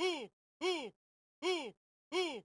Ooh, ooh, ooh, ooh.